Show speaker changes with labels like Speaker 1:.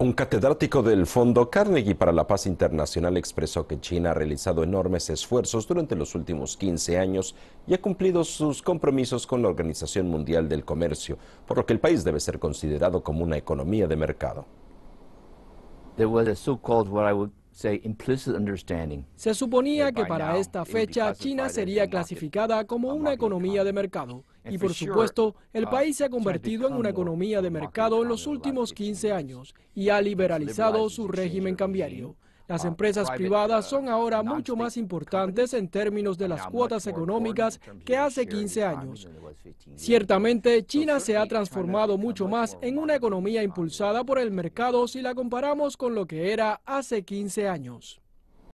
Speaker 1: Un catedrático del Fondo Carnegie para la Paz Internacional expresó que China ha realizado enormes esfuerzos durante los últimos 15 años y ha cumplido sus compromisos con la Organización Mundial del Comercio, por lo que el país debe ser considerado como una economía de mercado.
Speaker 2: Se
Speaker 3: suponía que para esta fecha China sería clasificada como una economía de mercado y por supuesto, el uh, país se ha convertido en una economía de mercado en los últimos 15 años y ha liberalizado su régimen cambiario. Las uh, empresas privadas son uh, ahora mucho más importantes en términos de las cuotas económicas que hace 15 años. Ciertamente, China se ha transformado mucho más en una economía impulsada por el mercado si la comparamos con lo que era hace 15 años.